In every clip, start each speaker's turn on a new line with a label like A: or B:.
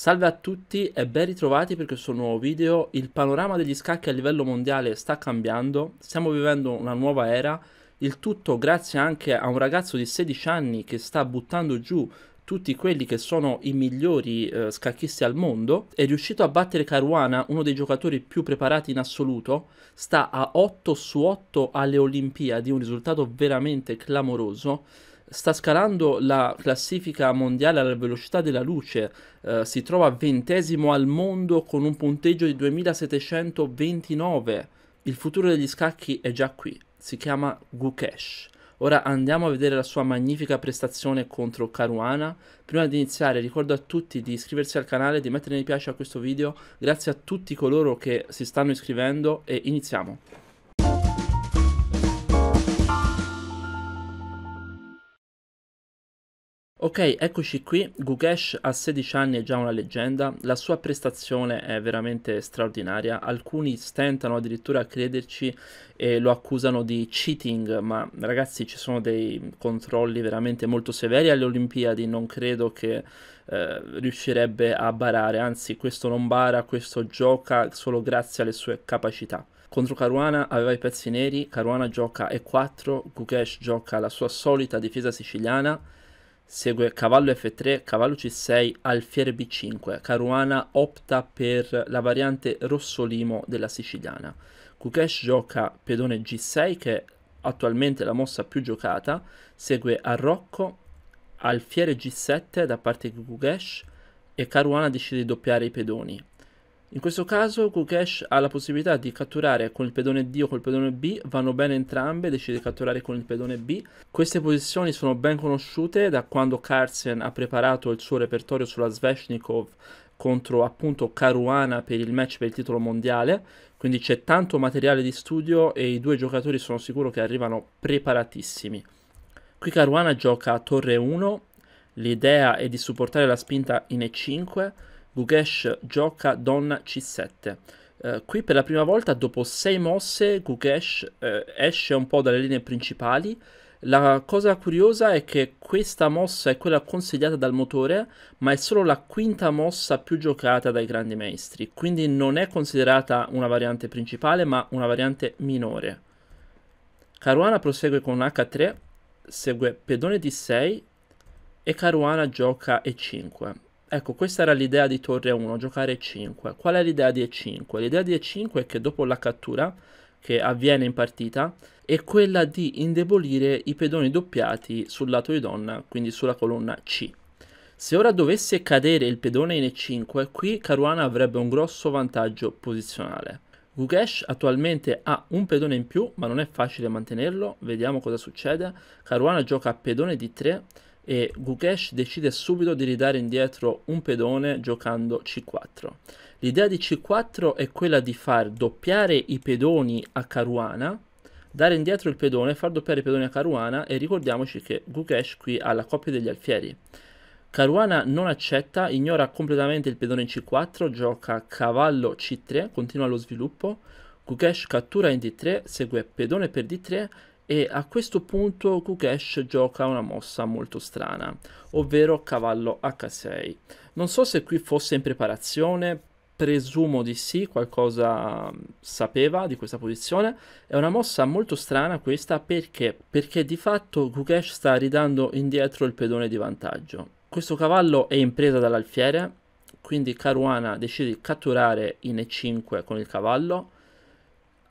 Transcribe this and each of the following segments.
A: Salve a tutti e ben ritrovati per questo nuovo video. Il panorama degli scacchi a livello mondiale sta cambiando, stiamo vivendo una nuova era, il tutto grazie anche a un ragazzo di 16 anni che sta buttando giù tutti quelli che sono i migliori eh, scacchisti al mondo, è riuscito a battere Caruana, uno dei giocatori più preparati in assoluto, sta a 8 su 8 alle Olimpiadi, un risultato veramente clamoroso sta scalando la classifica mondiale alla velocità della luce, eh, si trova ventesimo al mondo con un punteggio di 2729. Il futuro degli scacchi è già qui, si chiama Gukesh. Ora andiamo a vedere la sua magnifica prestazione contro Caruana. Prima di iniziare ricordo a tutti di iscriversi al canale, di mettere mi piace a questo video. Grazie a tutti coloro che si stanno iscrivendo e iniziamo. Ok, eccoci qui, Gukesh a 16 anni è già una leggenda, la sua prestazione è veramente straordinaria, alcuni stentano addirittura a crederci e lo accusano di cheating, ma ragazzi ci sono dei controlli veramente molto severi alle Olimpiadi, non credo che eh, riuscirebbe a barare, anzi questo non bara, questo gioca solo grazie alle sue capacità. Contro Caruana aveva i pezzi neri, Caruana gioca E4, Gukesh gioca la sua solita difesa siciliana, Segue cavallo F3, cavallo C6, alfiere B5. Caruana opta per la variante rosso limo della siciliana. Kukesh gioca pedone G6 che è attualmente la mossa più giocata. Segue Arrocco, alfiere G7 da parte di Kukesh e Caruana decide di doppiare i pedoni. In questo caso Gukesh ha la possibilità di catturare con il pedone D o col pedone B, vanno bene entrambe, decide di catturare con il pedone B. Queste posizioni sono ben conosciute da quando Carlsen ha preparato il suo repertorio sulla Sveshnikov contro appunto Caruana per il match per il titolo mondiale, quindi c'è tanto materiale di studio e i due giocatori sono sicuro che arrivano preparatissimi. Qui Caruana gioca a torre 1, l'idea è di supportare la spinta in E5, Gukesh gioca donna C7. Uh, eh, qui per la prima volta dopo 6 mosse Gukesh uh, esce un po' dalle linee principali. La cosa curiosa è che questa mossa è quella consigliata dal motore, ma è solo la quinta mossa più giocata dai grandi maestri, quindi non è considerata una variante principale, ma una variante minore. Caruana prosegue con H3, segue pedone D6 e Caruana gioca E5. Ecco, questa era l'idea di torre 1, giocare 5 Qual è l'idea di E5? L'idea di E5 è che dopo la cattura, che avviene in partita, è quella di indebolire i pedoni doppiati sul lato di donna, quindi sulla colonna C. Se ora dovesse cadere il pedone in E5, qui Caruana avrebbe un grosso vantaggio posizionale. Gugesh attualmente ha un pedone in più, ma non è facile mantenerlo. Vediamo cosa succede. Caruana gioca a pedone di 3 e Gukesh decide subito di ridare indietro un pedone giocando C4. L'idea di C4 è quella di far doppiare i pedoni a Caruana, dare indietro il pedone, far doppiare i pedoni a Caruana e ricordiamoci che Gukesh qui ha la coppia degli alfieri. Caruana non accetta, ignora completamente il pedone C4, gioca cavallo C3, continua lo sviluppo, Gukesh cattura in D3, segue pedone per D3 e a questo punto Kukesh gioca una mossa molto strana, ovvero cavallo h6. Non so se qui fosse in preparazione, presumo di sì, qualcosa mm, sapeva di questa posizione. È una mossa molto strana questa perché? Perché di fatto Kukesh sta ridando indietro il pedone di vantaggio. Questo cavallo è in presa dall'alfiere, quindi Caruana decide di catturare in e5 con il cavallo,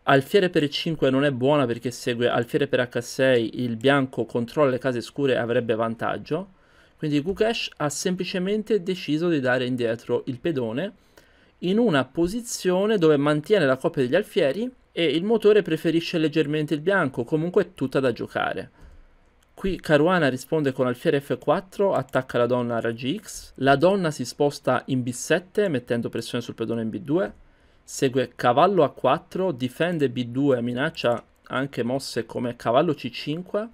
A: Alfiere per E5 non è buona perché segue alfiere per H6, il bianco controlla le case scure e avrebbe vantaggio. Quindi Gukesh ha semplicemente deciso di dare indietro il pedone in una posizione dove mantiene la coppia degli alfieri e il motore preferisce leggermente il bianco, comunque è tutta da giocare. Qui Caruana risponde con alfiere F4, attacca la donna a raggi X, la donna si sposta in B7 mettendo pressione sul pedone in B2, Segue cavallo A4, difende B2, minaccia anche mosse come cavallo C5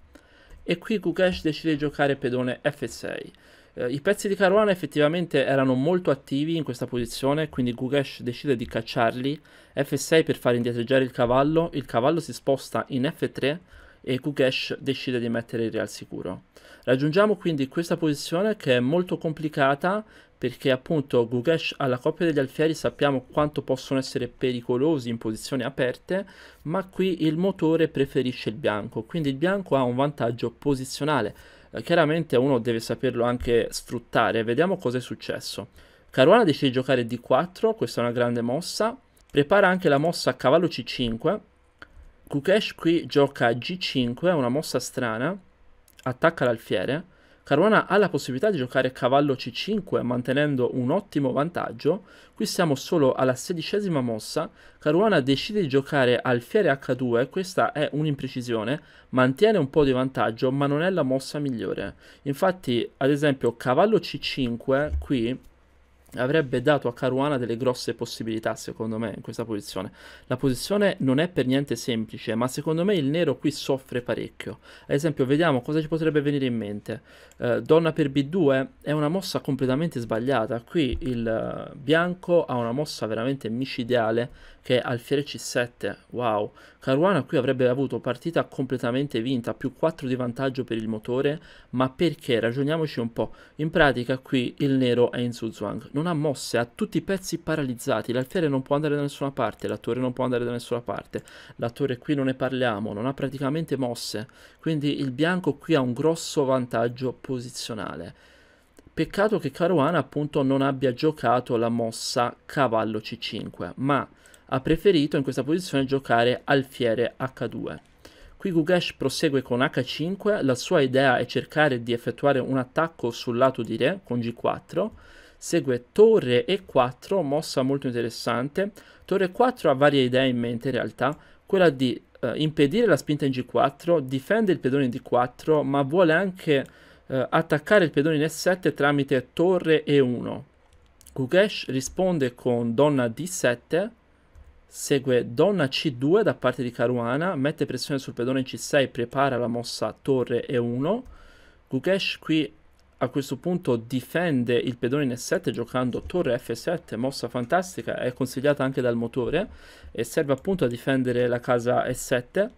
A: e qui Gukesh decide di giocare pedone F6. Eh, I pezzi di Caruana effettivamente erano molto attivi in questa posizione, quindi Gugesh decide di cacciarli F6 per far indietreggiare il cavallo, il cavallo si sposta in F3 e Gugesh decide di mettere il re al sicuro. Raggiungiamo quindi questa posizione che è molto complicata, perché appunto Gugesh alla coppia degli alfieri sappiamo quanto possono essere pericolosi in posizioni aperte, ma qui il motore preferisce il bianco, quindi il bianco ha un vantaggio posizionale. Eh, chiaramente uno deve saperlo anche sfruttare, vediamo cosa è successo. Caruana decide di giocare D4, questa è una grande mossa, prepara anche la mossa a cavallo C5, Gugesh qui gioca G5, è una mossa strana, attacca l'alfiere, Caruana ha la possibilità di giocare cavallo c5 mantenendo un ottimo vantaggio, qui siamo solo alla sedicesima mossa, Caruana decide di giocare alfiere h2, questa è un'imprecisione, mantiene un po' di vantaggio ma non è la mossa migliore, infatti ad esempio cavallo c5 qui avrebbe dato a Caruana delle grosse possibilità, secondo me, in questa posizione. La posizione non è per niente semplice, ma secondo me il nero qui soffre parecchio. Ad esempio, vediamo cosa ci potrebbe venire in mente. Eh, donna per B2 è una mossa completamente sbagliata. Qui il eh, bianco ha una mossa veramente micidiale che alfiere c7, wow, Caruana qui avrebbe avuto partita completamente vinta, più 4 di vantaggio per il motore, ma perché? Ragioniamoci un po', in pratica qui il nero è in Suzwang, non ha mosse, ha tutti i pezzi paralizzati, l'alfiere non può andare da nessuna parte, la torre non può andare da nessuna parte, la torre qui non ne parliamo, non ha praticamente mosse, quindi il bianco qui ha un grosso vantaggio posizionale Peccato che Caruana appunto non abbia giocato la mossa cavallo c5, ma ha preferito in questa posizione giocare alfiere h2. Qui Gugesh prosegue con h5, la sua idea è cercare di effettuare un attacco sul lato di re con g4, segue torre e4, mossa molto interessante. Torre 4 ha varie idee in mente in realtà, quella di eh, impedire la spinta in g4, difende il pedone in d4, ma vuole anche eh, attaccare il pedone in E7 tramite torre E1. Gugesh risponde con donna D7, segue donna C2 da parte di Caruana, mette pressione sul pedone C6, prepara la mossa torre E1. Gugesh qui a questo punto difende il pedone in E7 giocando torre F7, mossa fantastica, è consigliata anche dal motore e serve appunto a difendere la casa E7.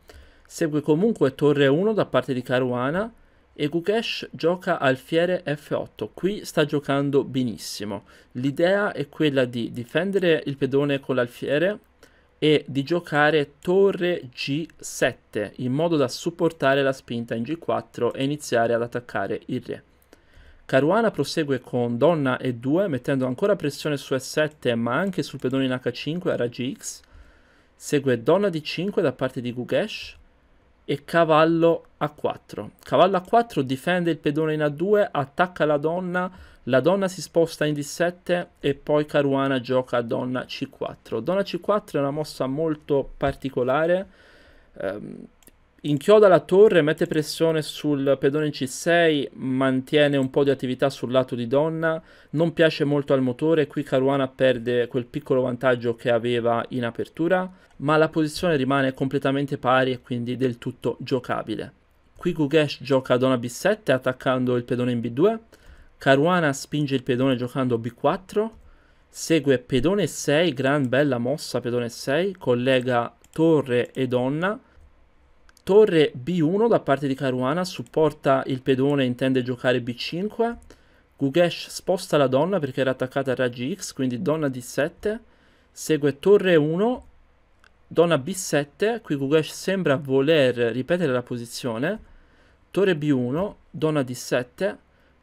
A: Segue comunque torre 1 da parte di Caruana, e Gukesh gioca alfiere F8, qui sta giocando benissimo. L'idea è quella di difendere il pedone con l'alfiere e di giocare torre G7 in modo da supportare la spinta in G4 e iniziare ad attaccare il re. Caruana prosegue con donna E2 mettendo ancora pressione su E7 ma anche sul pedone in H5 a raggi X. Segue donna D5 da parte di Gugesh e cavallo a 4. Cavallo a 4 difende il pedone in A2, attacca la donna, la donna si sposta in D7 e poi Caruana gioca a donna C4. Donna C4 è una mossa molto particolare, ehm, Inchioda la torre, mette pressione sul pedone C6, mantiene un po' di attività sul lato di donna, non piace molto al motore, qui Caruana perde quel piccolo vantaggio che aveva in apertura, ma la posizione rimane completamente pari e quindi del tutto giocabile. Qui Gugesh gioca donna B7 attaccando il pedone in B2, Caruana spinge il pedone giocando B4, segue pedone 6, gran bella mossa pedone 6, collega torre e donna, Torre B1 da parte di Caruana, supporta il pedone e intende giocare B5. Gugesh sposta la donna perché era attaccata a raggi X, quindi donna D7. Segue torre 1, donna B7, qui Gugesh sembra voler ripetere la posizione. Torre B1, donna D7,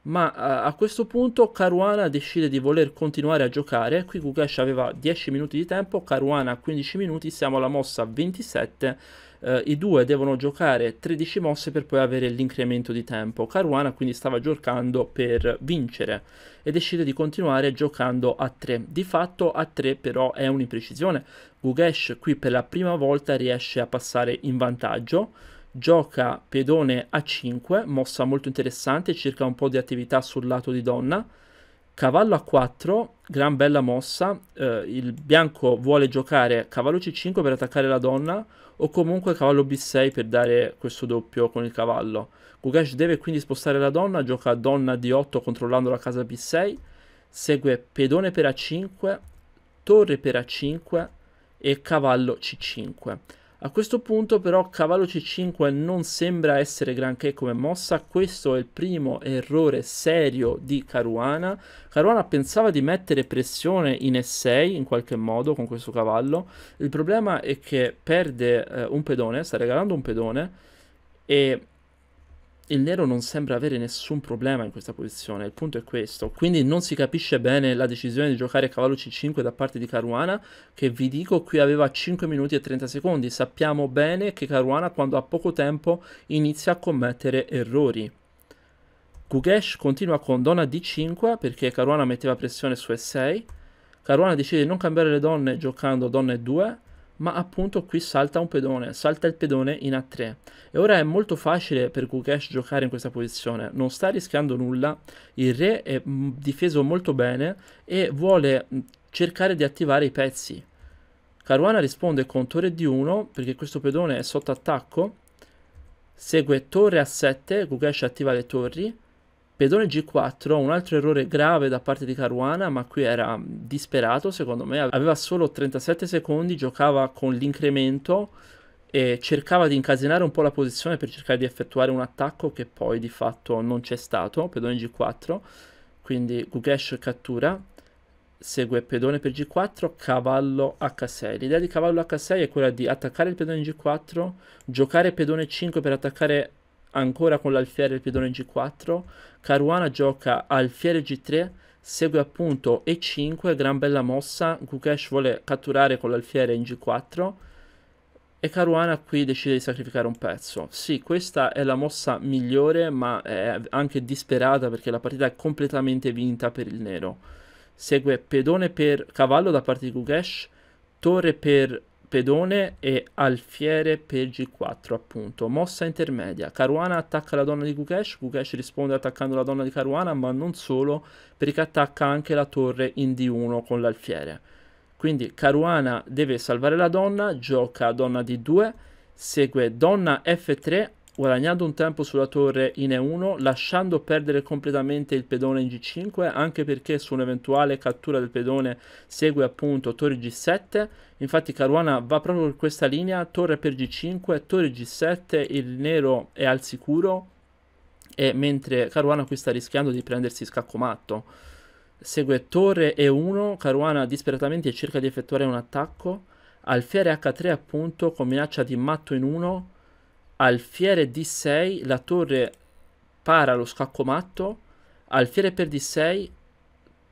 A: ma a, eh, a questo punto Caruana decide di voler continuare a giocare. Qui Gugesh aveva 10 minuti di tempo, Caruana 15 minuti, siamo alla mossa 27 eh, i due devono giocare 13 mosse per poi avere l'incremento di tempo. Caruana quindi stava giocando per vincere e decide di continuare giocando a 3. Di fatto a 3 però è un'imprecisione. Gugesh qui per la prima volta riesce a passare in vantaggio gioca pedone a 5, mossa molto interessante, cerca un po' di attività sul lato di donna, Cavallo a 4, gran bella mossa. Eh, il bianco vuole giocare cavallo c5 per attaccare la donna o comunque cavallo b6 per dare questo doppio con il cavallo. Gugash deve quindi spostare la donna, gioca donna d8 controllando la casa b6, segue pedone per a5, torre per a5 e cavallo c5. A questo punto però cavallo c5 non sembra essere granché come mossa, questo è il primo errore serio di Caruana. Caruana pensava di mettere pressione in E6 in qualche modo con questo cavallo, il problema è che perde eh, un pedone, sta regalando un pedone e il nero non sembra avere nessun problema in questa posizione, il punto è questo. Quindi non si capisce bene la decisione di giocare a cavallo c5 da parte di Caruana, che vi dico qui aveva 5 minuti e 30 secondi. Sappiamo bene che Caruana quando ha poco tempo inizia a commettere errori. Gugesh continua con donna d5 perché Caruana metteva pressione su e6. Caruana decide di non cambiare le donne giocando donna e 2 ma appunto qui salta un pedone, salta il pedone in A3 e ora è molto facile per Gukesh giocare in questa posizione, non sta rischiando nulla, il re è mm, difeso molto bene e vuole mm, cercare di attivare i pezzi. Caruana risponde con torre D1 perché questo pedone è sotto attacco, segue torre A7, Gukesh attiva le torri, Pedone G4, un altro errore grave da parte di Caruana, ma qui era mm, disperato secondo me, aveva solo 37 secondi, giocava con l'incremento e cercava di incasinare un po' la posizione per cercare di effettuare un attacco che poi di fatto non c'è stato, pedone G4, quindi Gugesh cattura, segue pedone per G4, cavallo H6. L'idea di cavallo H6 è quella di attaccare il pedone G4, giocare pedone 5 per attaccare ancora con l'alfiere e il pedone G4, Caruana gioca alfiere G3, segue appunto E5, gran bella mossa, Gukesh vuole catturare con l'alfiere in G4 e Caruana qui decide di sacrificare un pezzo. Sì, questa è la mossa migliore ma è anche disperata perché la partita è completamente vinta per il nero. Segue pedone per cavallo da parte di Gugesh, torre per pedone e alfiere per g4 appunto mossa intermedia Caruana attacca la donna di Gukesh Gukesh risponde attaccando la donna di Caruana ma non solo perché attacca anche la torre in d1 con l'alfiere quindi Caruana deve salvare la donna gioca donna d2 segue donna f3 guadagnando un tempo sulla torre in E1, lasciando perdere completamente il pedone in G5, anche perché su un'eventuale cattura del pedone segue appunto torre G7, infatti Caruana va proprio per questa linea, torre per G5, torre G7, il nero è al sicuro, e mentre Caruana qui sta rischiando di prendersi scacco matto. Segue torre E1, Caruana disperatamente cerca di effettuare un attacco, alfiere H3 appunto con minaccia di matto in 1, alfiere d6, la torre para lo scacco matto, alfiere per d6,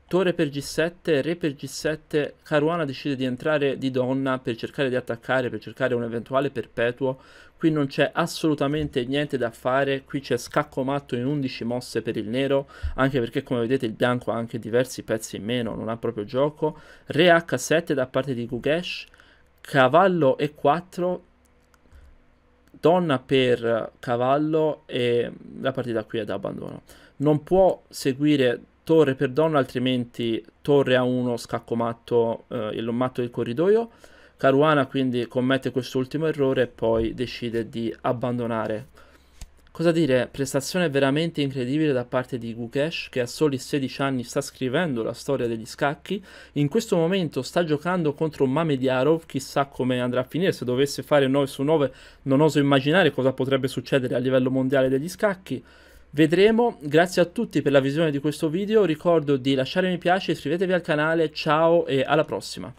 A: torre per g7, re per g7, Caruana decide di entrare di donna per cercare di attaccare, per cercare un eventuale perpetuo, qui non c'è assolutamente niente da fare, qui c'è scacco matto in 11 mosse per il nero, anche perché come vedete il bianco ha anche diversi pezzi in meno, non ha proprio gioco, re h7 da parte di Gugesh, cavallo e4 donna per cavallo e la partita qui è da abbandono. Non può seguire torre per donna, altrimenti torre a uno, scacco matto, eh, il lommatto del corridoio. Caruana quindi commette quest'ultimo errore e poi decide di abbandonare Cosa dire, prestazione veramente incredibile da parte di Gukesh che a soli 16 anni sta scrivendo la storia degli scacchi, in questo momento sta giocando contro Mamediarov, chissà come andrà a finire, se dovesse fare 9 su 9 non oso immaginare cosa potrebbe succedere a livello mondiale degli scacchi. Vedremo, grazie a tutti per la visione di questo video, ricordo di lasciare mi piace, iscrivetevi al canale, ciao e alla prossima.